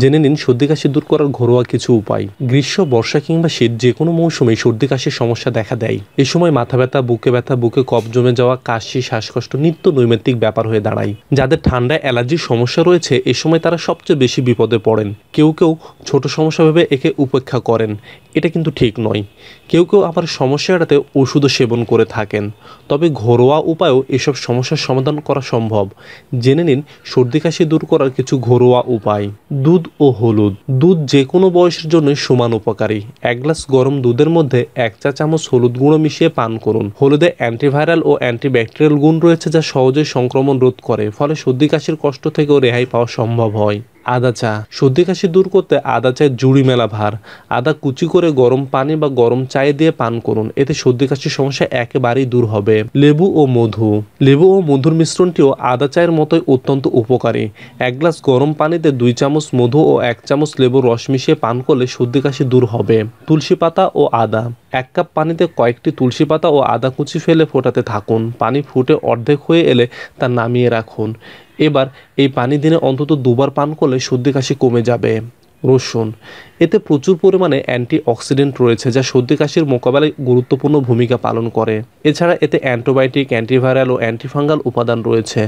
জেনে নিন সর্দি কাশি দূর করার ঘরোয়া কিছু উপায় গ্রীষ্ম বর্ষা কিংবা শীত যে কোনো মৌসুমে সর্দি কাশির সমস্যা দেখা দেয় এ সময় মাথা ব্যথা বুকে ব্যথা বুকে কপ জমে যাওয়া কাশি শ্বাসকষ্ট নিত্য নৈমিত্তিক ব্যাপার হয়ে দাঁড়ায় যাদের ঠান্ডা অ্যালার্জির সমস্যা রয়েছে এ সময় তারা সবচেয়ে বেশি বিপদে পড়েন কেউ কেউ ছোট সমস্যা ভেবে একে উপেক্ষা করেন এটা কিন্তু ঠিক নয় কেউ কেউ আবার সমস্যা এড়াতে ওষুধও সেবন করে থাকেন তবে ঘরোয়া উপায়েও এসব সমস্যার সমাধান করা সম্ভব জেনে নিন সর্দি কাশি দূর করার কিছু ঘরোয়া উপায় দুধ ও হলুদ দুধ যে কোনো বয়সের জন্য সমান উপকারী এক গ্লাস গরম দুধের মধ্যে এক চা চামচ হলুদ গুঁড়ো মিশিয়ে পান করুন হলুদে অ্যান্টিভাইরাল ও অ্যান্টিব্যাকটেরিয়াল গুণ রয়েছে যা সহজে সংক্রমণ রোধ করে ফলে সর্দি কাশির কষ্ট থেকেও রেহাই পাওয়া সম্ভব হয় আদা চা সর্দি কাশি দূর করতে আদা চায়ের জুড়ি মেলা ভার আদা কুচি করে গরম পানি বা গরম চায়ে দিয়ে পান করুন এতে সর্দি কাশির সমস্যা একেবারেই দূর হবে লেবু ও মধু লেবু ও মধুর মিশ্রণটিও আদা চায়ের মতোই অত্যন্ত উপকারী এক গ্লাস গরম পানিতে দুই চামচ মধু ও এক চামচ লেবুর রস মিশিয়ে পান করলে সর্দি কাশি দূর হবে তুলসী পাতা ও আদা এক কাপ পানিতে কয়েকটি তুলসী পাতা ও আদা কুচি ফেলে ফোটাতে থাকুন পানি ফুটে অর্ধেক হয়ে এলে তা নামিয়ে রাখুন এবার এই পানি দিনে অন্তত দুবার পান করলে সর্দি কাশি কমে যাবে রসুন এতে প্রচুর পরিমাণে অ্যান্টিঅক্সিডেন্ট রয়েছে যা সর্দি কাশির মোকাবেলায় গুরুত্বপূর্ণ ভূমিকা পালন করে এছাড়া এতে অ্যান্টিবায়োটিক অ্যান্টিভাইরাল ও অ্যান্টিফাঙ্গাল উপাদান রয়েছে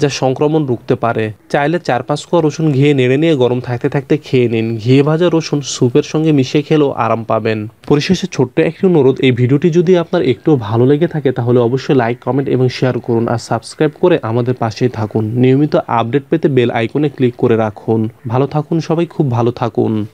যা সংক্রমণ রুখতে পারে চাইলে চার পাঁচ কোয়া রসুন ঘিয়ে নেড়ে নিয়ে গরম থাকতে থাকতে খেয়ে নিন ঘিয়ে ভাজা রসুন স্যুপের সঙ্গে মিশিয়ে খেলেও আরাম পাবেন পরিশেষে ছোট্ট একটি অনুরোধ এই ভিডিওটি যদি আপনার একটু ভালো লেগে থাকে তাহলে অবশ্যই লাইক কমেন্ট এবং শেয়ার করুন আর সাবস্ক্রাইব করে আমাদের পাশেই থাকুন নিয়মিত আপডেট পেতে বেল আইকনে ক্লিক করে রাখুন ভালো থাকুন সবাই খুব ভালো থাকুন